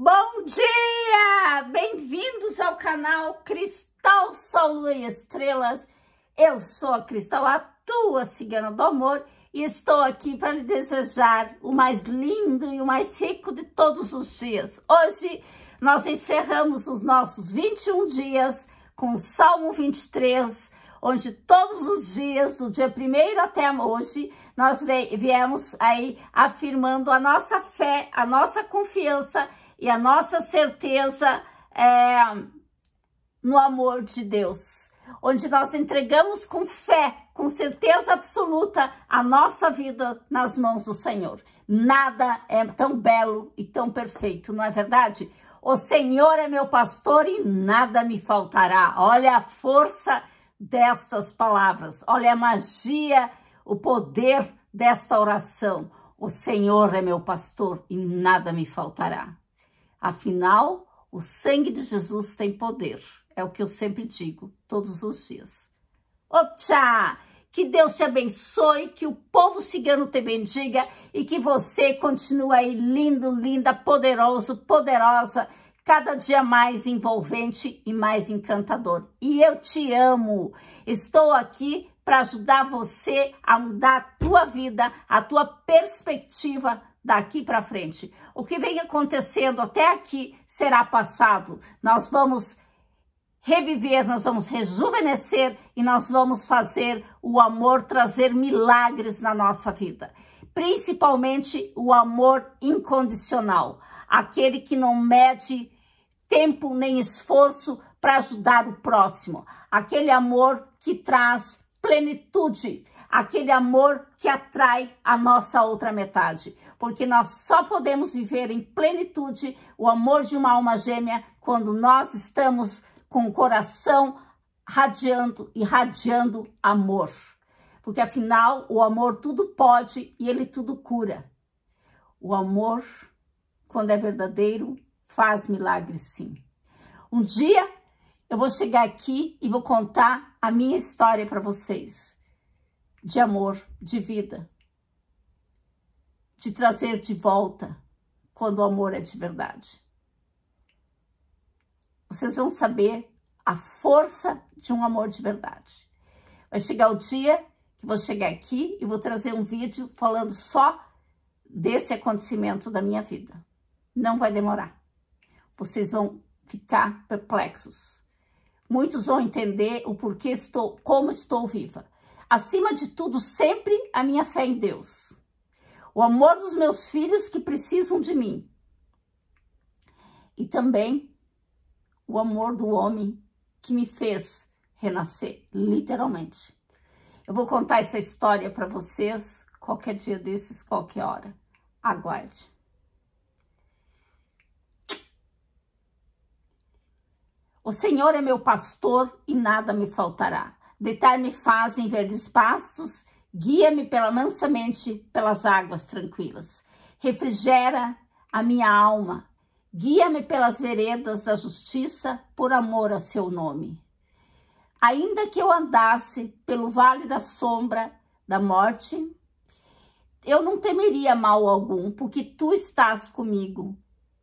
Bom dia! Bem-vindos ao canal Cristal Sol Lua e Estrelas. Eu sou a Cristal, a tua cigana do amor, e estou aqui para lhe desejar o mais lindo e o mais rico de todos os dias. Hoje nós encerramos os nossos 21 dias com o Salmo 23, onde todos os dias, do dia 1 até hoje, nós viemos aí afirmando a nossa fé, a nossa confiança e a nossa certeza é no amor de Deus, onde nós entregamos com fé, com certeza absoluta, a nossa vida nas mãos do Senhor. Nada é tão belo e tão perfeito, não é verdade? O Senhor é meu pastor e nada me faltará. Olha a força destas palavras, olha a magia, o poder desta oração. O Senhor é meu pastor e nada me faltará. Afinal, o sangue de Jesus tem poder. É o que eu sempre digo, todos os dias. Opa! Que Deus te abençoe, que o povo cigano te bendiga e que você continue aí lindo, linda, poderoso, poderosa, cada dia mais envolvente e mais encantador. E eu te amo. Estou aqui para ajudar você a mudar a tua vida, a tua perspectiva, daqui para frente. O que vem acontecendo até aqui será passado. Nós vamos reviver, nós vamos rejuvenescer e nós vamos fazer o amor trazer milagres na nossa vida. Principalmente o amor incondicional, aquele que não mede tempo nem esforço para ajudar o próximo, aquele amor que traz plenitude, aquele amor que atrai a nossa outra metade, porque nós só podemos viver em plenitude o amor de uma alma gêmea quando nós estamos com o coração radiando e radiando amor. Porque afinal, o amor tudo pode e ele tudo cura. O amor, quando é verdadeiro, faz milagres sim. Um dia eu vou chegar aqui e vou contar a minha história para vocês de amor, de vida, de trazer de volta quando o amor é de verdade. Vocês vão saber a força de um amor de verdade. Vai chegar o dia que vou chegar aqui e vou trazer um vídeo falando só desse acontecimento da minha vida. Não vai demorar. Vocês vão ficar perplexos. Muitos vão entender o porquê estou, como estou viva Acima de tudo, sempre a minha fé em Deus. O amor dos meus filhos que precisam de mim. E também o amor do homem que me fez renascer, literalmente. Eu vou contar essa história para vocês qualquer dia desses, qualquer hora. Aguarde. O Senhor é meu pastor e nada me faltará. Deitar-me faz em verdes pastos, guia-me pela mansamente pelas águas tranquilas. Refrigera a minha alma, guia-me pelas veredas da justiça por amor a seu nome. Ainda que eu andasse pelo vale da sombra da morte, eu não temeria mal algum, porque tu estás comigo,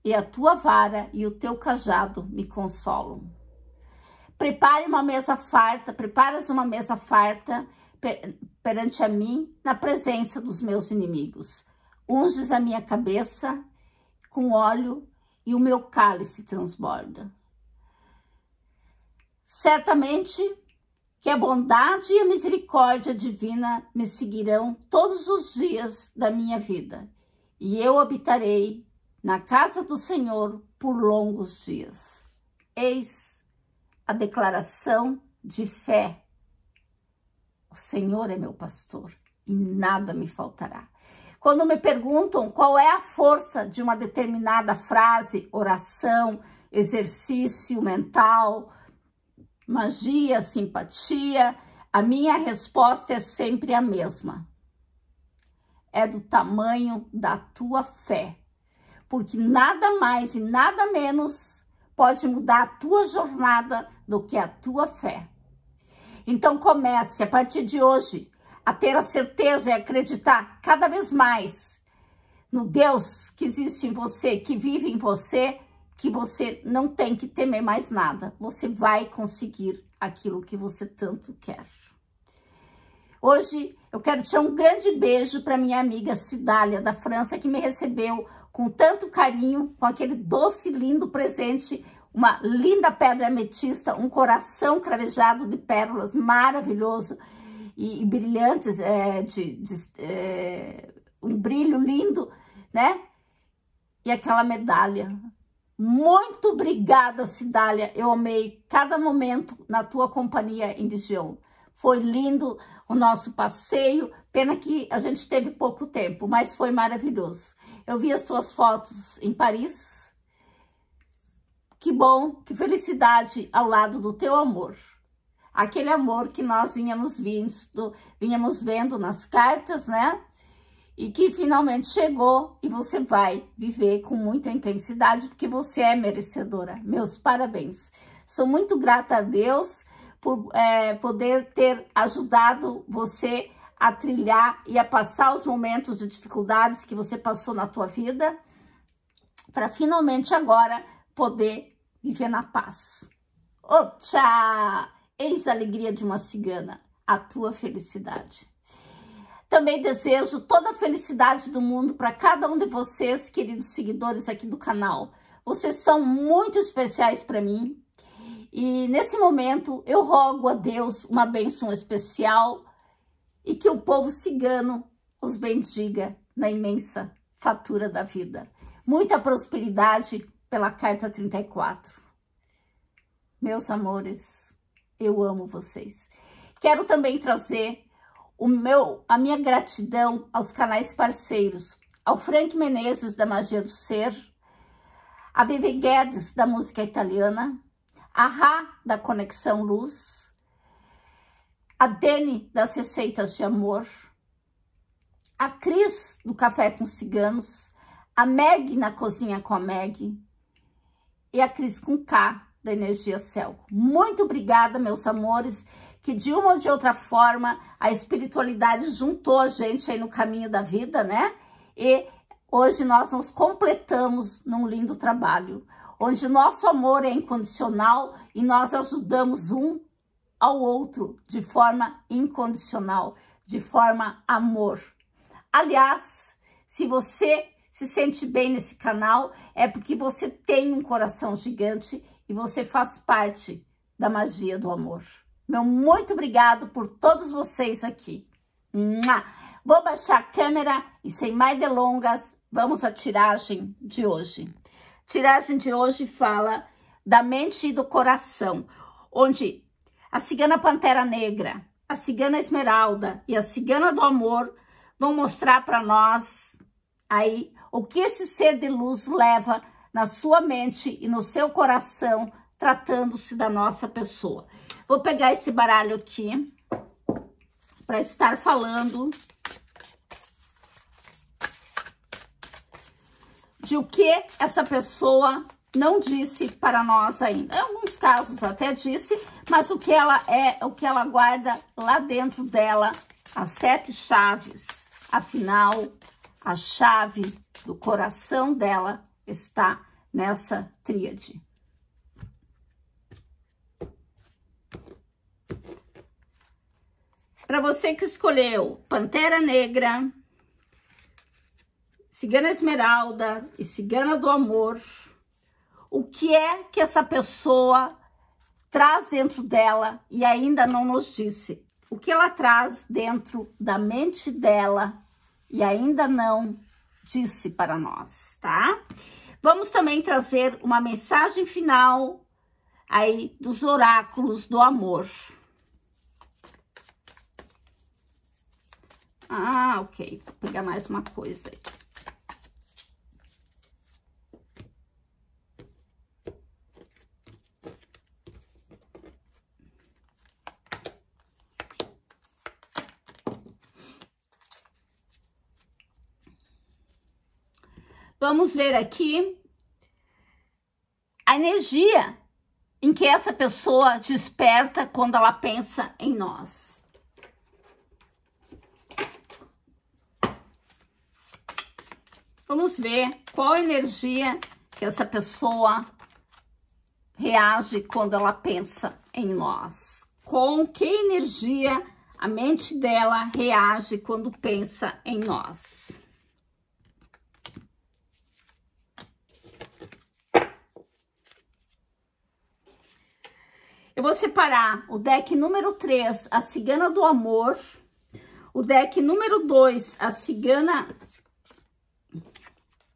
e a tua vara e o teu cajado me consolam. Prepare uma mesa farta, preparas uma mesa farta perante a mim, na presença dos meus inimigos. Unges a minha cabeça com óleo e o meu cálice transborda. Certamente que a bondade e a misericórdia divina me seguirão todos os dias da minha vida, e eu habitarei na casa do Senhor por longos dias. Eis a declaração de fé. O Senhor é meu pastor e nada me faltará. Quando me perguntam qual é a força de uma determinada frase, oração, exercício mental, magia, simpatia, a minha resposta é sempre a mesma. É do tamanho da tua fé, porque nada mais e nada menos pode mudar a tua jornada do que a tua fé. Então comece a partir de hoje a ter a certeza e acreditar cada vez mais no Deus que existe em você, que vive em você, que você não tem que temer mais nada. Você vai conseguir aquilo que você tanto quer. Hoje eu quero te dar um grande beijo para minha amiga Cidália da França que me recebeu com tanto carinho, com aquele doce lindo presente, uma linda pedra ametista, um coração cravejado de pérolas maravilhoso e, e brilhantes, é, de, de é, um brilho lindo, né? E aquela medalha. Muito obrigada, Cidália. Eu amei cada momento na tua companhia em Dijon. Foi lindo o nosso passeio. Pena que a gente teve pouco tempo, mas foi maravilhoso. Eu vi as tuas fotos em Paris. Que bom, que felicidade ao lado do teu amor. Aquele amor que nós vínhamos, vindo, vínhamos vendo nas cartas, né? E que finalmente chegou e você vai viver com muita intensidade, porque você é merecedora. Meus parabéns. Sou muito grata a Deus por é, poder ter ajudado você a trilhar e a passar os momentos de dificuldades que você passou na tua vida, para finalmente agora poder viver na paz. Opa! Eis a alegria de uma cigana, a tua felicidade. Também desejo toda a felicidade do mundo para cada um de vocês, queridos seguidores aqui do canal. Vocês são muito especiais para mim. E nesse momento eu rogo a Deus uma bênção especial e que o povo cigano os bendiga na imensa fatura da vida. Muita prosperidade pela carta 34. Meus amores, eu amo vocês. Quero também trazer o meu, a minha gratidão aos canais parceiros, ao Frank Menezes da Magia do Ser, a Vivi Guedes da Música Italiana, a Ra da Conexão Luz, a Dene das Receitas de Amor, a Cris do Café com Ciganos, a Meg na Cozinha com a Meg e a Cris com K da Energia Celco. Muito obrigada, meus amores, que de uma ou de outra forma a espiritualidade juntou a gente aí no caminho da vida, né? E hoje nós nos completamos num lindo trabalho, onde nosso amor é incondicional e nós ajudamos um ao outro de forma incondicional, de forma amor. Aliás, se você se sente bem nesse canal, é porque você tem um coração gigante e você faz parte da magia do amor. Meu muito obrigado por todos vocês aqui. Vou baixar a câmera e sem mais delongas, vamos à tiragem de hoje. Tiragem de hoje fala da mente e do coração, onde a cigana Pantera Negra, a cigana Esmeralda e a cigana do Amor vão mostrar para nós aí o que esse ser de luz leva na sua mente e no seu coração, tratando-se da nossa pessoa. Vou pegar esse baralho aqui para estar falando de o que essa pessoa não disse para nós ainda. Em alguns casos até disse, mas o que ela é, o que ela guarda lá dentro dela, as sete chaves. Afinal, a chave do coração dela está nessa tríade. Para você que escolheu Pantera Negra, Cigana Esmeralda e Cigana do Amor, o que é que essa pessoa traz dentro dela e ainda não nos disse. O que ela traz dentro da mente dela e ainda não disse para nós, tá? Vamos também trazer uma mensagem final aí dos oráculos do amor. Ah, ok. Vou pegar mais uma coisa aí. Vamos ver aqui a energia em que essa pessoa desperta quando ela pensa em nós. Vamos ver qual energia que essa pessoa reage quando ela pensa em nós. Com que energia a mente dela reage quando pensa em nós? Eu vou separar o deck número 3, a Cigana do Amor, o deck número 2, a Cigana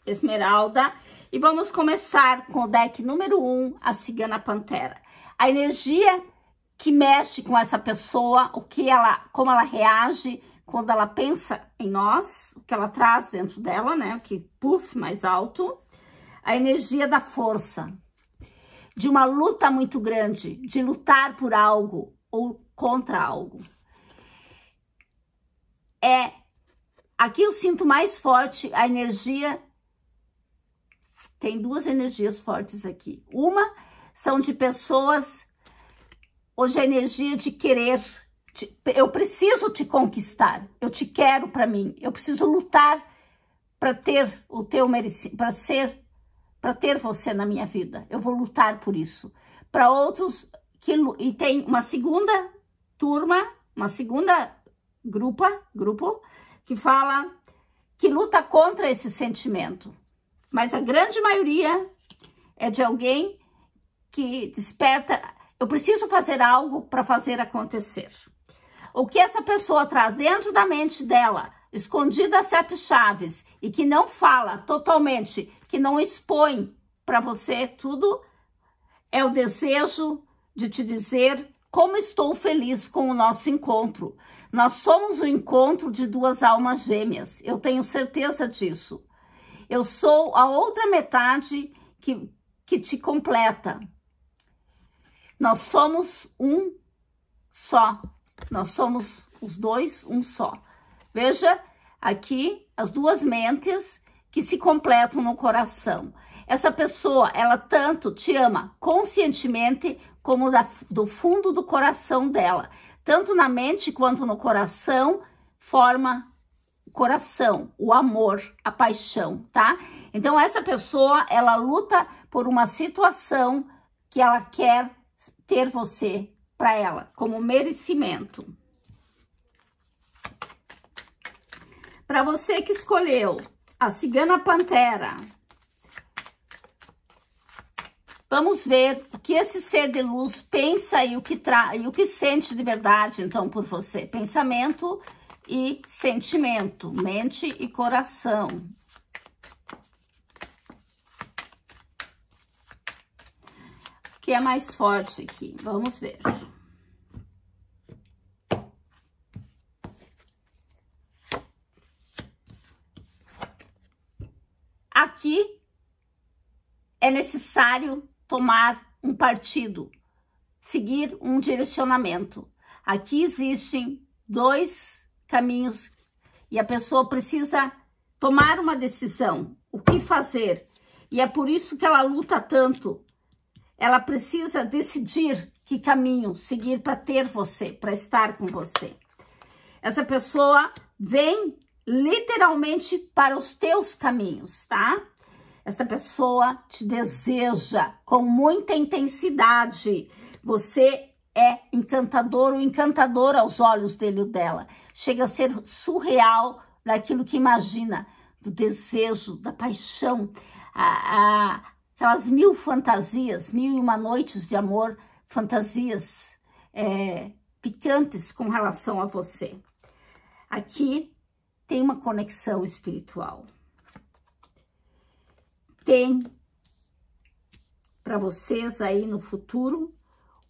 Esmeralda, e vamos começar com o deck número 1, um, a Cigana Pantera. A energia que mexe com essa pessoa, o que ela, como ela reage quando ela pensa em nós, o que ela traz dentro dela, né? O Que puff mais alto. A energia da força, de uma luta muito grande, de lutar por algo ou contra algo. É aqui eu sinto mais forte a energia. Tem duas energias fortes aqui. Uma são de pessoas, hoje a energia de querer. De, eu preciso te conquistar, eu te quero para mim, eu preciso lutar para ter o teu merecimento, para ser para ter você na minha vida. Eu vou lutar por isso. Para outros que e tem uma segunda turma, uma segunda grupa, grupo que fala que luta contra esse sentimento. Mas a grande maioria é de alguém que desperta, eu preciso fazer algo para fazer acontecer. O que essa pessoa traz dentro da mente dela escondida sete chaves e que não fala totalmente, que não expõe para você tudo, é o desejo de te dizer como estou feliz com o nosso encontro. Nós somos o encontro de duas almas gêmeas, eu tenho certeza disso. Eu sou a outra metade que, que te completa. Nós somos um só. Nós somos os dois um só. Veja aqui as duas mentes que se completam no coração. Essa pessoa, ela tanto te ama conscientemente como da, do fundo do coração dela. Tanto na mente quanto no coração, forma o coração, o amor, a paixão, tá? Então, essa pessoa, ela luta por uma situação que ela quer ter você para ela, como merecimento. Para você que escolheu a Cigana Pantera, vamos ver o que esse ser de luz pensa e o que, tra e o que sente de verdade, então, por você. Pensamento e sentimento, mente e coração. o que é mais forte aqui. Vamos ver. é necessário tomar um partido, seguir um direcionamento. Aqui existem dois caminhos e a pessoa precisa tomar uma decisão, o que fazer. E é por isso que ela luta tanto. Ela precisa decidir que caminho seguir para ter você, para estar com você. Essa pessoa vem literalmente para os teus caminhos, tá? Essa pessoa te deseja com muita intensidade. Você é encantador ou encantadora aos olhos dele ou dela. Chega a ser surreal daquilo que imagina, do desejo, da paixão, a, a, aquelas mil fantasias, mil e uma noites de amor, fantasias é, picantes com relação a você. Aqui tem uma conexão espiritual tem para vocês aí no futuro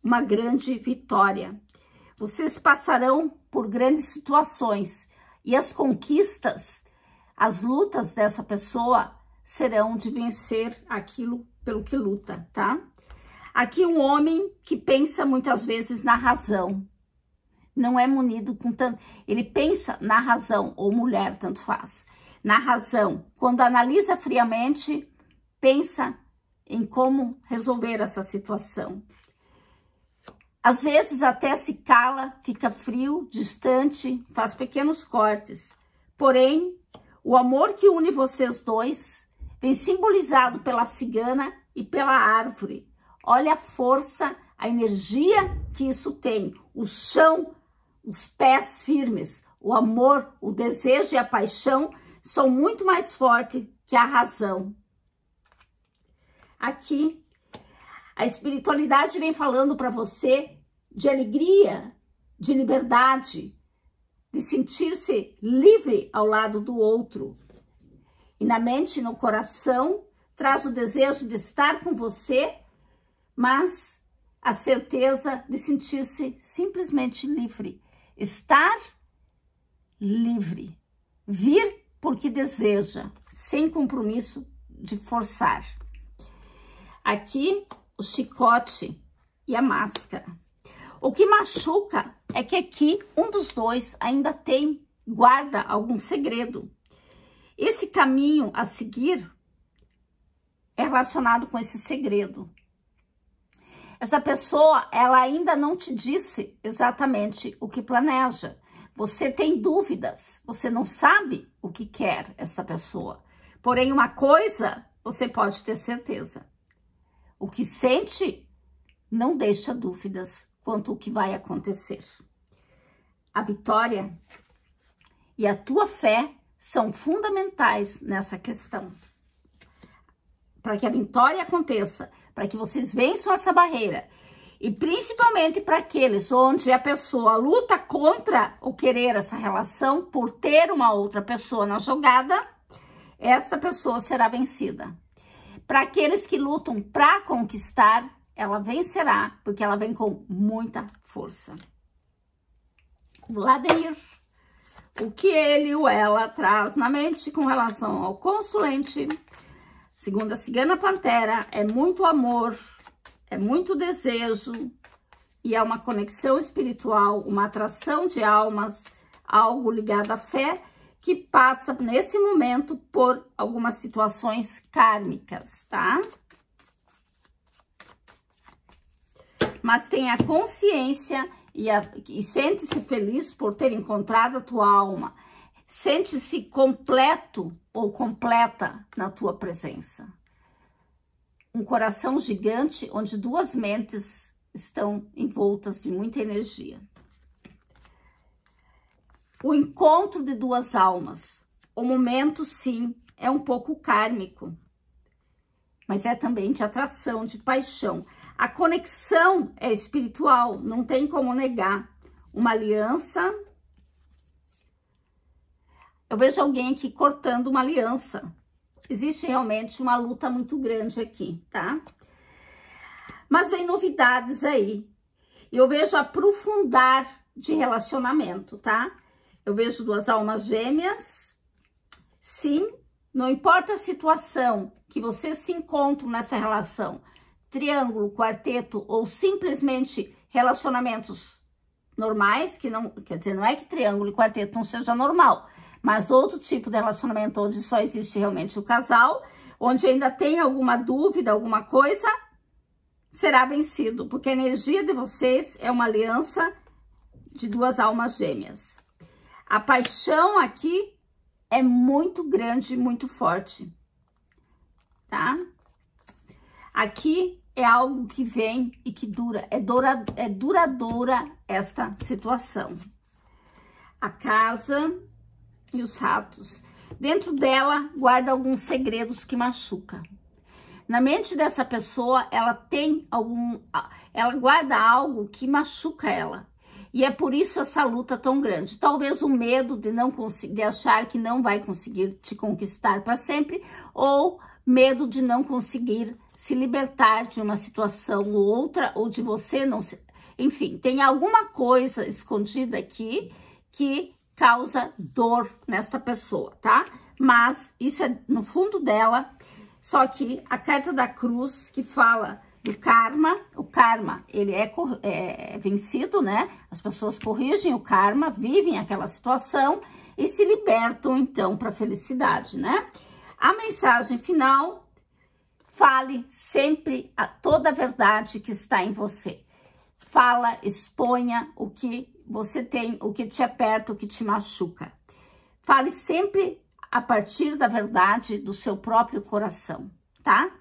uma grande vitória. Vocês passarão por grandes situações e as conquistas, as lutas dessa pessoa serão de vencer aquilo pelo que luta, tá? Aqui um homem que pensa muitas vezes na razão, não é munido com tanto... Ele pensa na razão, ou mulher, tanto faz, na razão. Quando analisa friamente, pensa em como resolver essa situação. Às vezes até se cala, fica frio, distante, faz pequenos cortes. Porém, o amor que une vocês dois vem simbolizado pela cigana e pela árvore. Olha a força, a energia que isso tem, o chão, os pés firmes, o amor, o desejo e a paixão são muito mais fortes que a razão aqui. A espiritualidade vem falando para você de alegria, de liberdade, de sentir-se livre ao lado do outro. E na mente, e no coração, traz o desejo de estar com você, mas a certeza de sentir-se simplesmente livre. Estar livre. Vir porque deseja, sem compromisso de forçar. Aqui, o chicote e a máscara. O que machuca é que aqui um dos dois ainda tem, guarda algum segredo. Esse caminho a seguir é relacionado com esse segredo. Essa pessoa, ela ainda não te disse exatamente o que planeja. Você tem dúvidas, você não sabe o que quer essa pessoa. Porém, uma coisa você pode ter certeza. O que sente não deixa dúvidas quanto ao que vai acontecer. A vitória e a tua fé são fundamentais nessa questão. Para que a vitória aconteça, para que vocês vençam essa barreira e principalmente para aqueles onde a pessoa luta contra o querer essa relação por ter uma outra pessoa na jogada, essa pessoa será vencida. Para aqueles que lutam para conquistar, ela vencerá, porque ela vem com muita força. Vladimir, o que ele ou ela traz na mente com relação ao consulente, segundo a Cigana Pantera, é muito amor, é muito desejo e é uma conexão espiritual, uma atração de almas, algo ligado à fé que passa nesse momento por algumas situações kármicas, tá? Mas tenha consciência e, e sente-se feliz por ter encontrado a tua alma. Sente-se completo ou completa na tua presença. Um coração gigante onde duas mentes estão envoltas de muita energia o encontro de duas almas. O momento, sim, é um pouco kármico, mas é também de atração, de paixão. A conexão é espiritual, não tem como negar. Uma aliança. Eu vejo alguém aqui cortando uma aliança. Existe realmente uma luta muito grande aqui, tá? Mas vem novidades aí. Eu vejo aprofundar de relacionamento, tá? eu vejo duas almas gêmeas. Sim, não importa a situação que vocês se encontram nessa relação, triângulo, quarteto ou simplesmente relacionamentos normais, que não, quer dizer, não é que triângulo e quarteto não seja normal, mas outro tipo de relacionamento onde só existe realmente o casal, onde ainda tem alguma dúvida, alguma coisa, será vencido, porque a energia de vocês é uma aliança de duas almas gêmeas. A paixão aqui é muito grande e muito forte, tá? Aqui é algo que vem e que dura, é, dura, é duradoura esta situação. A casa e os ratos. Dentro dela, guarda alguns segredos que machuca. Na mente dessa pessoa, ela tem algum... Ela guarda algo que machuca ela. E é por isso essa luta tão grande. Talvez o medo de não de achar que não vai conseguir te conquistar para sempre, ou medo de não conseguir se libertar de uma situação ou outra, ou de você não se. Enfim, tem alguma coisa escondida aqui que causa dor nesta pessoa, tá? Mas isso é no fundo dela. Só que a carta da cruz que fala do karma, o karma, ele é, é, vencido, né? As pessoas corrigem o karma, vivem aquela situação e se libertam, então, para a felicidade, né? A mensagem final, fale sempre a, toda a verdade que está em você. Fala, exponha o que você tem, o que te aperta, o que te machuca. Fale sempre a partir da verdade do seu próprio coração, tá?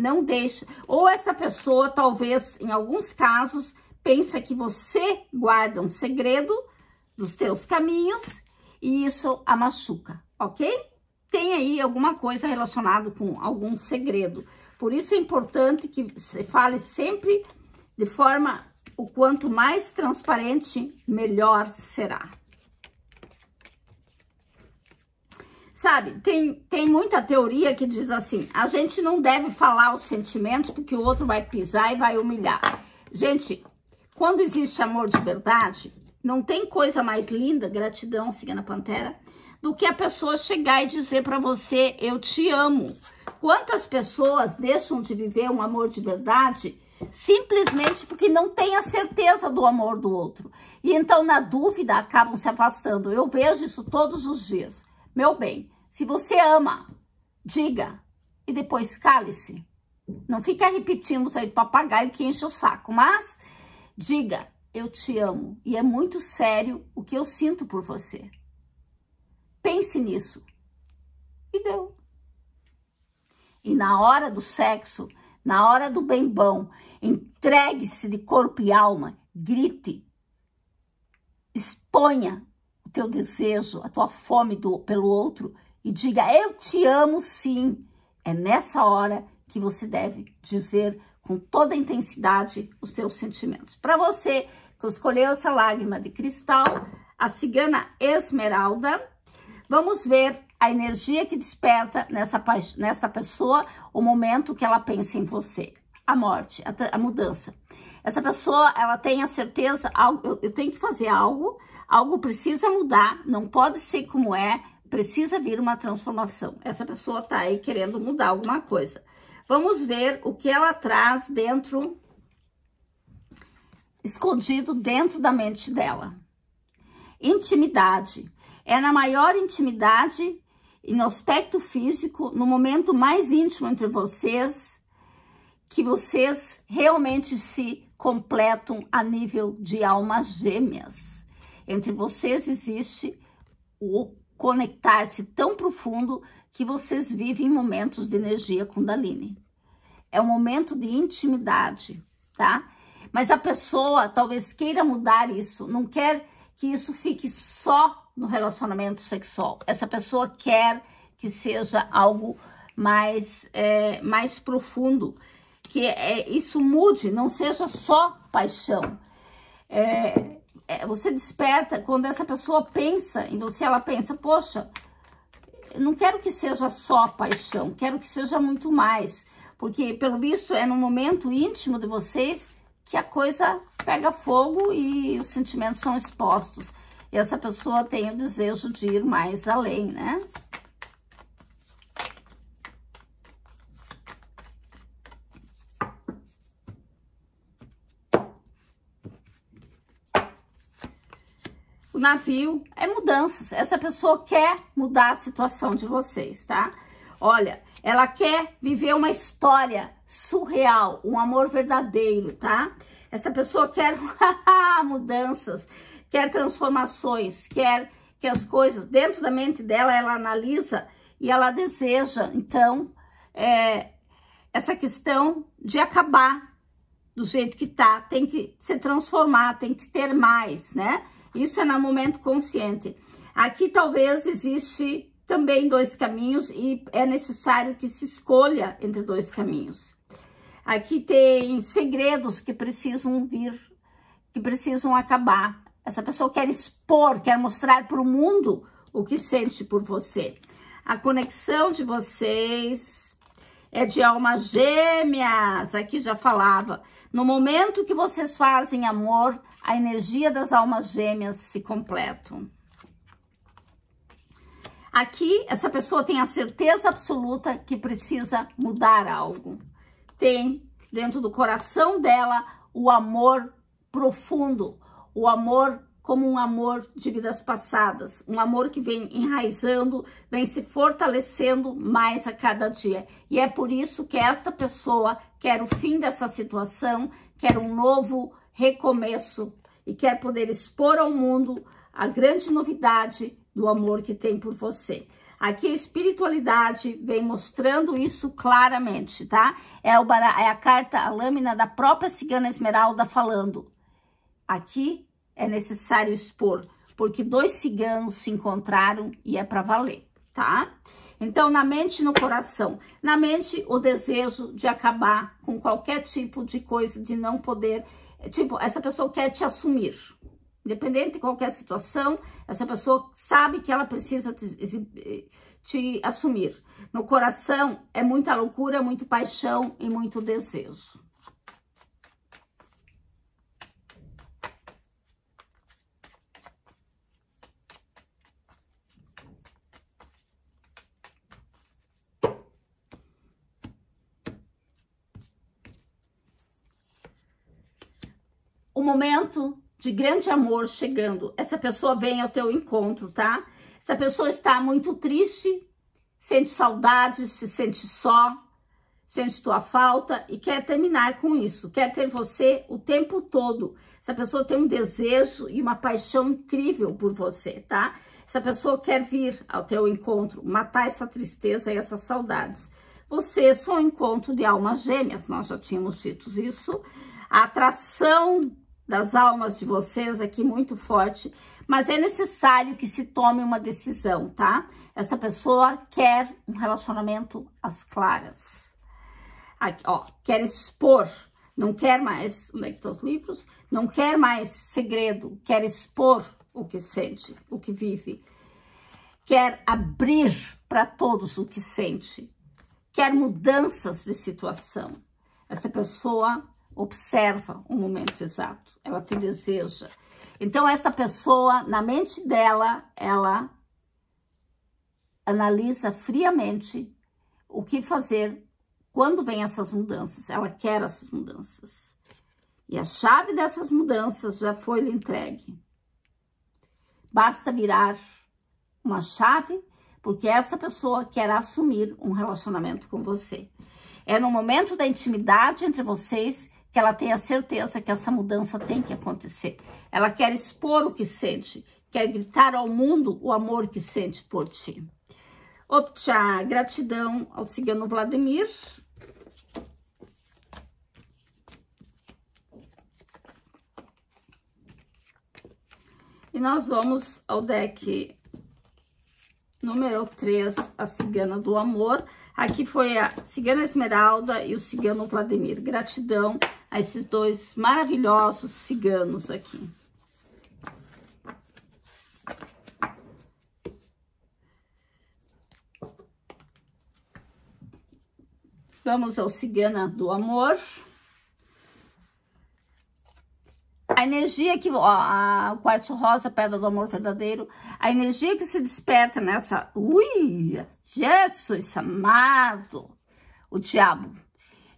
Não deixa Ou essa pessoa, talvez, em alguns casos, pensa que você guarda um segredo dos teus caminhos e isso a machuca, ok? Tem aí alguma coisa relacionada com algum segredo. Por isso é importante que você fale sempre de forma o quanto mais transparente, melhor será. Sabe, tem, tem muita teoria que diz assim, a gente não deve falar os sentimentos porque o outro vai pisar e vai humilhar. Gente, quando existe amor de verdade, não tem coisa mais linda, gratidão, cigana pantera, do que a pessoa chegar e dizer para você, eu te amo. Quantas pessoas deixam de viver um amor de verdade simplesmente porque não tem a certeza do amor do outro. E então, na dúvida, acabam se afastando. Eu vejo isso todos os dias. Meu bem, se você ama, diga e depois cale-se. Não fica repetindo feito papagaio que enche o saco, mas diga, eu te amo e é muito sério o que eu sinto por você. Pense nisso. E deu. E na hora do sexo, na hora do bem bom, entregue-se de corpo e alma, grite, exponha o teu desejo, a tua fome do, pelo outro e diga: Eu te amo sim. É nessa hora que você deve dizer com toda a intensidade os teus sentimentos. Para você que escolheu essa lágrima de cristal, a cigana esmeralda, vamos ver a energia que desperta nessa, nessa pessoa o momento que ela pensa em você. A morte, a, a mudança. Essa pessoa, ela tem a certeza, eu, eu tenho que fazer algo Algo precisa mudar, não pode ser como é, precisa vir uma transformação. Essa pessoa tá aí querendo mudar alguma coisa. Vamos ver o que ela traz dentro, escondido dentro da mente dela. Intimidade. É na maior intimidade e no aspecto físico, no momento mais íntimo entre vocês, que vocês realmente se completam a nível de almas gêmeas. Entre vocês existe o conectar-se tão profundo que vocês vivem momentos de energia Kundalini. É um momento de intimidade, tá? Mas a pessoa talvez queira mudar isso, não quer que isso fique só no relacionamento sexual. Essa pessoa quer que seja algo mais, é, mais profundo, que é, isso mude, não seja só paixão. É, você desperta, quando essa pessoa pensa em você, ela pensa, poxa, não quero que seja só paixão, quero que seja muito mais. Porque, pelo visto, é no momento íntimo de vocês que a coisa pega fogo e os sentimentos são expostos. E essa pessoa tem o desejo de ir mais além, né? navio é mudanças. Essa pessoa quer mudar a situação de vocês, tá? Olha, ela quer viver uma história surreal, um amor verdadeiro, tá? Essa pessoa quer mudanças, quer transformações, quer que as coisas dentro da mente dela ela analisa e ela deseja, então, é, essa questão de acabar do jeito que tá, tem que se transformar, tem que ter mais, né? Isso é no momento consciente. Aqui talvez existe também dois caminhos e é necessário que se escolha entre dois caminhos. Aqui tem segredos que precisam vir, que precisam acabar. Essa pessoa quer expor, quer mostrar para o mundo o que sente por você. A conexão de vocês é de almas gêmeas, aqui já falava. No momento que vocês fazem amor, a energia das almas gêmeas se completam. Aqui, essa pessoa tem a certeza absoluta que precisa mudar algo. Tem dentro do coração dela o amor profundo, o amor como um amor de vidas passadas, um amor que vem enraizando, vem se fortalecendo mais a cada dia. E é por isso que esta pessoa quer o fim dessa situação, quer um novo recomeço e quer poder expor ao mundo a grande novidade do amor que tem por você. Aqui a espiritualidade vem mostrando isso claramente, tá? É, o bará, é a carta, a lâmina da própria cigana esmeralda falando. Aqui é necessário expor, porque dois ciganos se encontraram e é para valer, tá? Então, na mente e no coração. Na mente, o desejo de acabar com qualquer tipo de coisa, de não poder é, tipo, essa pessoa quer te assumir. Independente de qualquer situação, essa pessoa sabe que ela precisa te, eh, te assumir. No coração é muita loucura, muito paixão e muito desejo. um momento de grande amor chegando. Essa pessoa vem ao teu encontro, tá? Essa pessoa está muito triste, sente saudade, se sente só, sente tua falta e quer terminar com isso, quer ter você o tempo todo. Essa pessoa tem um desejo e uma paixão incrível por você, tá? Essa pessoa quer vir ao teu encontro, matar essa tristeza e essas saudades. Você só encontro de almas gêmeas, nós já tínhamos dito isso. A atração das almas de vocês aqui muito forte, mas é necessário que se tome uma decisão, tá? Essa pessoa quer um relacionamento às claras. Aqui, ó, quer expor, não quer mais, onde é que estão os livros? Não quer mais segredo, quer expor o que sente, o que vive. Quer abrir para todos o que sente. Quer mudanças de situação. Essa pessoa observa o momento exato ela te deseja. Então, essa pessoa, na mente dela, ela analisa friamente o que fazer quando vem essas mudanças. Ela quer essas mudanças. E a chave dessas mudanças já foi lhe entregue. Basta virar uma chave, porque é essa pessoa quer assumir um relacionamento com você. É no momento da intimidade entre vocês que ela tenha certeza que essa mudança tem que acontecer. Ela quer expor o que sente, quer gritar ao mundo o amor que sente por ti. Opcha, gratidão ao cigano Vladimir. E nós vamos ao deck número 3, a cigana do amor. Aqui foi a Cigana Esmeralda e o Cigano Vladimir. Gratidão a esses dois maravilhosos ciganos aqui. Vamos ao Cigana do Amor. A energia que, ó, a quartzo rosa, pedra do amor verdadeiro, a energia que se desperta nessa, ui, Jesus amado, o diabo.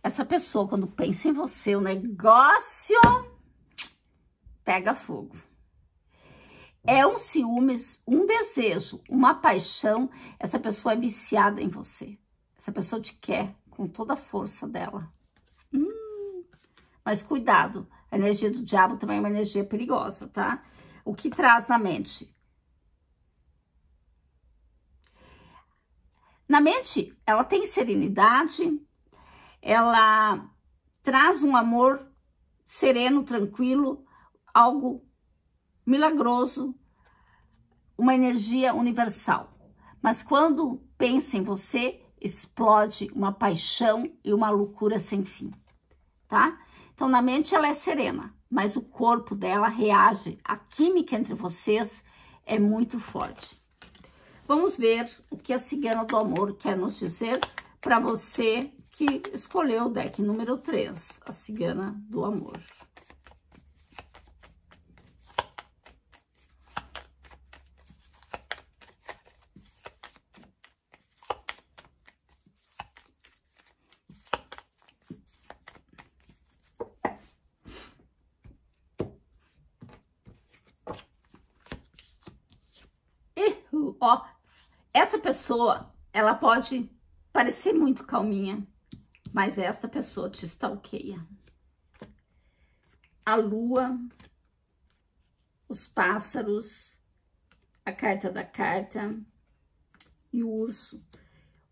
Essa pessoa, quando pensa em você, o negócio pega fogo. É um ciúmes, um desejo, uma paixão. Essa pessoa é viciada em você. Essa pessoa te quer com toda a força dela. Hum, mas cuidado, a energia do diabo também é uma energia perigosa, tá? O que traz na mente? Na mente, ela tem serenidade, ela traz um amor sereno, tranquilo, algo milagroso, uma energia universal. Mas quando pensa em você, explode uma paixão e uma loucura sem fim, tá? Então, na mente ela é serena, mas o corpo dela reage. A química entre vocês é muito forte. Vamos ver o que a cigana do amor quer nos dizer para você que escolheu o deck número 3, a cigana do amor. ó, essa pessoa, ela pode parecer muito calminha, mas esta pessoa te stalkeia. A lua, os pássaros, a carta da carta e o urso.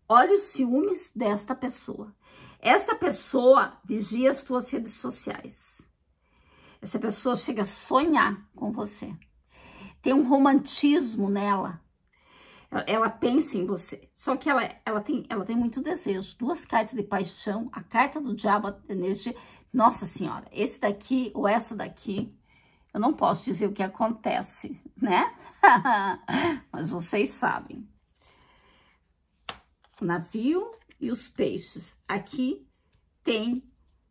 Olha os ciúmes desta pessoa. Esta pessoa vigia as tuas redes sociais. Essa pessoa chega a sonhar com você. Tem um romantismo nela ela pensa em você. Só que ela, ela, tem, ela tem muito desejo. Duas cartas de paixão, a carta do diabo, a energia. Nossa senhora, esse daqui ou essa daqui, eu não posso dizer o que acontece, né? Mas vocês sabem. O navio e os peixes. Aqui tem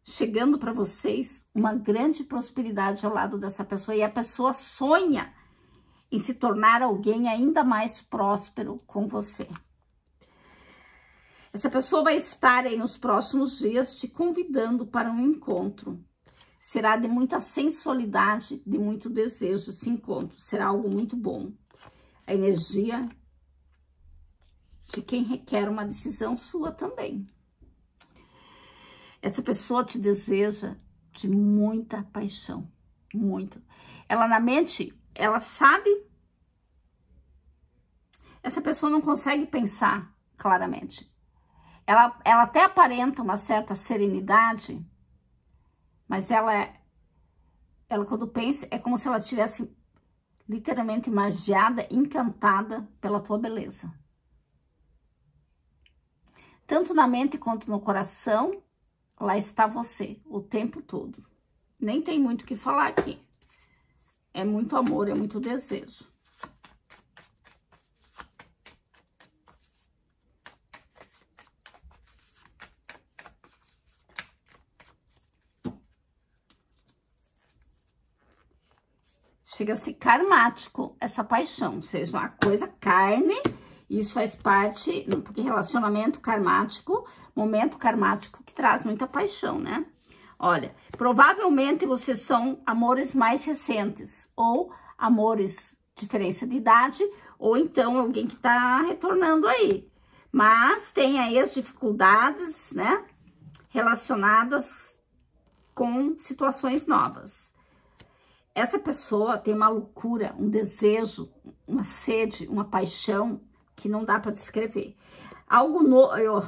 chegando para vocês uma grande prosperidade ao lado dessa pessoa e a pessoa sonha em se tornar alguém ainda mais próspero com você. Essa pessoa vai estar aí nos próximos dias te convidando para um encontro. Será de muita sensualidade, de muito desejo esse encontro. Será algo muito bom. A energia de quem requer uma decisão sua também. Essa pessoa te deseja de muita paixão, muito. Ela na mente ela sabe. Essa pessoa não consegue pensar claramente. Ela, ela até aparenta uma certa serenidade, mas ela, é, ela quando pensa, é como se ela estivesse literalmente magiada, encantada pela tua beleza. Tanto na mente quanto no coração, lá está você o tempo todo. Nem tem muito o que falar aqui é muito amor, é muito desejo. Chega a ser karmático essa paixão, ou seja, uma coisa carne, isso faz parte, porque relacionamento karmático, momento karmático que traz muita paixão, né? Olha, provavelmente vocês são amores mais recentes, ou amores diferença de idade, ou então alguém que tá retornando aí. Mas tem aí as dificuldades, né, relacionadas com situações novas. Essa pessoa tem uma loucura, um desejo, uma sede, uma paixão que não dá para descrever. Algo, no, eu,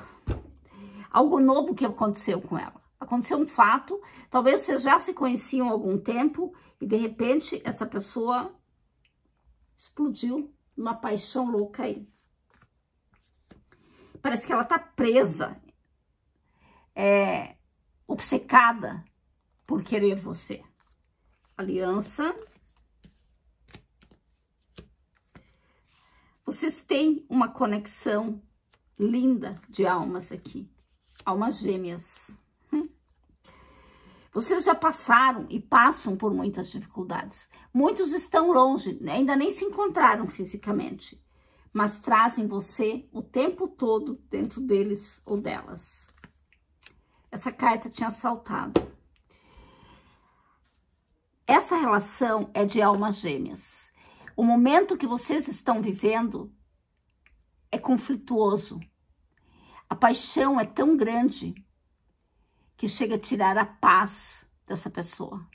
algo novo que aconteceu com ela. Aconteceu um fato, talvez vocês já se conheciam há algum tempo e de repente essa pessoa explodiu numa paixão louca aí. Parece que ela tá presa, é, obcecada por querer você. Aliança. Vocês têm uma conexão linda de almas aqui, almas gêmeas. Vocês já passaram e passam por muitas dificuldades. Muitos estão longe, ainda nem se encontraram fisicamente, mas trazem você o tempo todo dentro deles ou delas. Essa carta tinha saltado. Essa relação é de almas gêmeas. O momento que vocês estão vivendo é conflituoso. A paixão é tão grande que chega a tirar a paz dessa pessoa.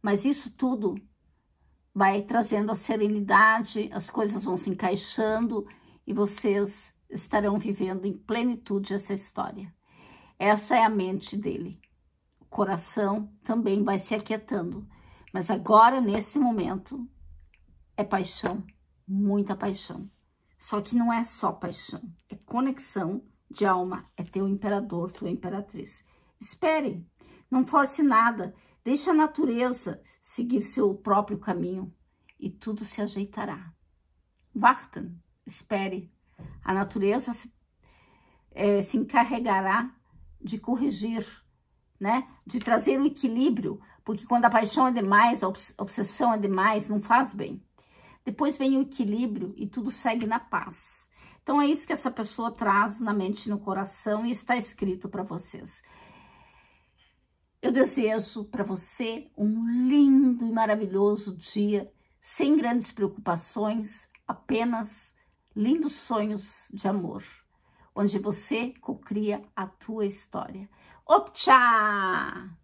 Mas isso tudo vai trazendo a serenidade, as coisas vão se encaixando e vocês estarão vivendo em plenitude essa história. Essa é a mente dele. O coração também vai se aquietando. Mas agora, nesse momento, é paixão, muita paixão. Só que não é só paixão, é conexão de alma é teu imperador, tua imperatriz. Espere, não force nada, deixe a natureza seguir seu próprio caminho e tudo se ajeitará. Warten, espere, a natureza se, é, se encarregará de corrigir, né? de trazer o equilíbrio, porque quando a paixão é demais, a obsessão é demais, não faz bem. Depois vem o equilíbrio e tudo segue na paz. Então, é isso que essa pessoa traz na mente e no coração e está escrito para vocês. Eu desejo para você um lindo e maravilhoso dia, sem grandes preocupações, apenas lindos sonhos de amor, onde você cocria a tua história. Optcha!